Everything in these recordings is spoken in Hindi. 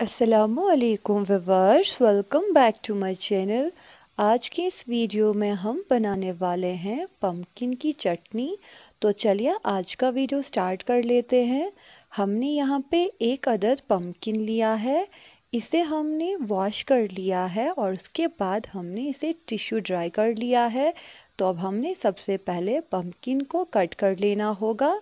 असलकुम viewers welcome back to my channel आज के इस वीडियो में हम बनाने वाले हैं पम्पकिन की चटनी तो चलिए आज का वीडियो स्टार्ट कर लेते हैं हमने यहाँ पे एक अदद पम्पकिन लिया है इसे हमने वॉश कर लिया है और उसके बाद हमने इसे टिश्यू ड्राई कर लिया है तो अब हमने सबसे पहले पम्पकिन को कट कर लेना होगा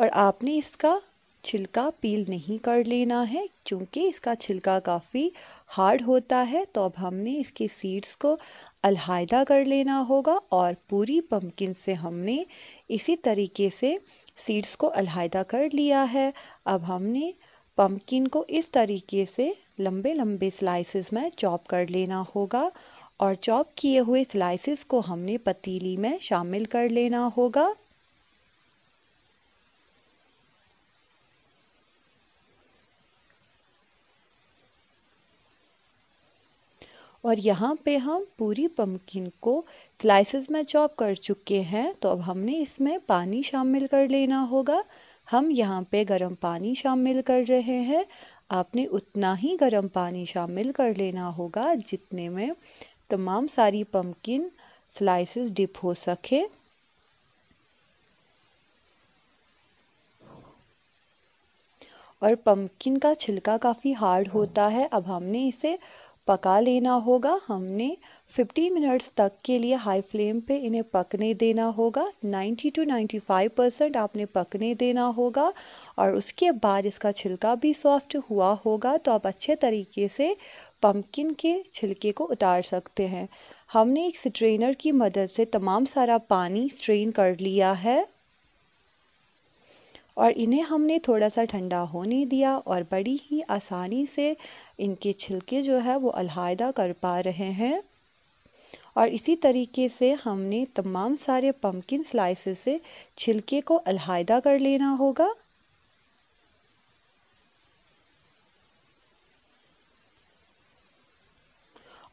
और आपने इसका छिलका पील नहीं कर लेना है क्योंकि इसका छिलका काफ़ी हार्ड होता है तो अब हमने इसके सीड्स को अलहदा कर लेना होगा और पूरी पम्पकिन से हमने इसी तरीके से सीड्स को अलहदा कर लिया है अब हमने पम्पकिन को इस तरीके से लंबे लंबे स्लाइसिस में चॉप कर लेना होगा और चॉप किए हुए स्लाइसिस को हमने पतीली में शामिल कर लेना होगा और यहाँ पे हम पूरी पम्पकिन को स्लाइसेस में चॉप कर चुके हैं तो अब हमने इसमें पानी शामिल कर लेना होगा हम यहाँ पे गर्म पानी शामिल कर रहे हैं आपने उतना ही गर्म पानी शामिल कर लेना होगा जितने में तमाम सारी पम्पकिन स्लाइसेस डिप हो सके और पम्पकिन का छिलका काफ़ी हार्ड होता है अब हमने इसे पका लेना होगा हमने 15 मिनट्स तक के लिए हाई फ्लेम पे इन्हें पकने देना होगा 90 टू 95 परसेंट आपने पकने देना होगा और उसके बाद इसका छिलका भी सॉफ्ट हुआ होगा तो आप अच्छे तरीके से पम्पकिन के छिलके को उतार सकते हैं हमने एक स्ट्रेनर की मदद से तमाम सारा पानी स्ट्रेन कर लिया है और इन्हें हमने थोड़ा सा ठंडा होने दिया और बड़ी ही आसानी से इनके छिलके जो है वो अलहदा कर पा रहे हैं और इसी तरीके से हमने तमाम सारे पम्पकिन स्लाइसेस से छिलके को अलहदा कर लेना होगा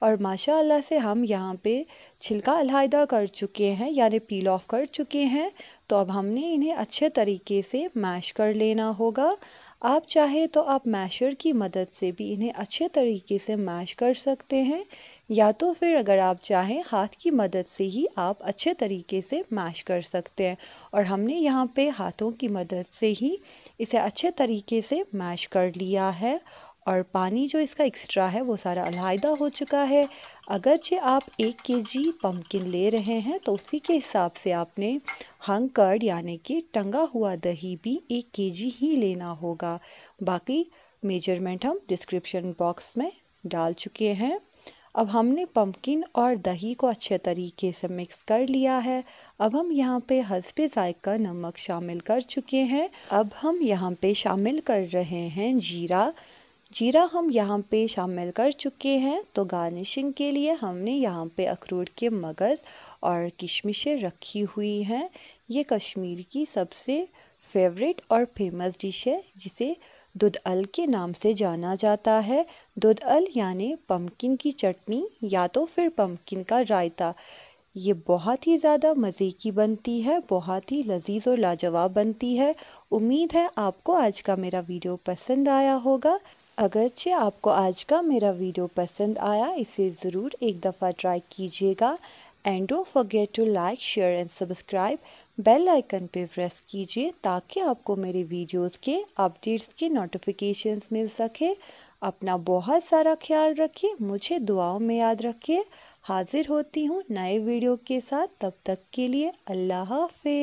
और माशाल्लाह से हम यहाँ पे छिलका अलहदा कर चुके हैं यानी पील ऑफ कर चुके हैं तो अब हमने इन्हें अच्छे तरीके से मैश कर लेना होगा आप चाहे तो आप मैशर की मदद से भी इन्हें अच्छे तरीके से मैश कर सकते हैं या तो फिर अगर आप चाहें हाथ की मदद से ही आप अच्छे तरीके से मैश कर सकते हैं और हमने यहाँ पे हाथों की मदद से ही इसे अच्छे तरीके से मैश कर लिया है और पानी जो इसका एक्स्ट्रा है वो सारा अलहदा हो चुका है अगरचे आप एक के जी पम्पकिन ले रहे हैं तो उसी के हिसाब से आपने हंग कर्ड यानी कि टंगा हुआ दही भी एक के जी ही लेना होगा बाकी मेजरमेंट हम डिस्क्रिप्शन बॉक्स में डाल चुके हैं अब हमने पम्पकिन और दही को अच्छे तरीके से मिक्स कर लिया है अब हम यहाँ पे हसब जायका नमक शामिल कर चुके हैं अब हम यहाँ पे शामिल कर रहे हैं जीरा जीरा हम यहाँ पे शामिल कर चुके हैं तो गार्निशिंग के लिए हमने यहाँ पे अखरोट के मगज़ और किशमिशें रखी हुई हैं ये कश्मीर की सबसे फेवरेट और फेमस डिश है जिसे दुधअल के नाम से जाना जाता है दुधअल यानी पम्पकिन की चटनी या तो फिर पम्पकिन का रायता ये बहुत ही ज़्यादा मज़े की बनती है बहुत ही लजीज और लाजवाब बनती है उम्मीद है आपको आज का मेरा वीडियो पसंद आया होगा अगरचे आपको आज का मेरा वीडियो पसंद आया इसे ज़रूर एक दफ़ा ट्राई कीजिएगा and don't forget to like share and subscribe bell icon पे प्रेस कीजिए ताकि आपको मेरे वीडियोस के अपडेट्स के नोटिफिकेशंस मिल सके अपना बहुत सारा ख्याल रखिए मुझे दुआओं में याद रखिए हाजिर होती हूँ नए वीडियो के साथ तब तक के लिए अल्लाह हाफि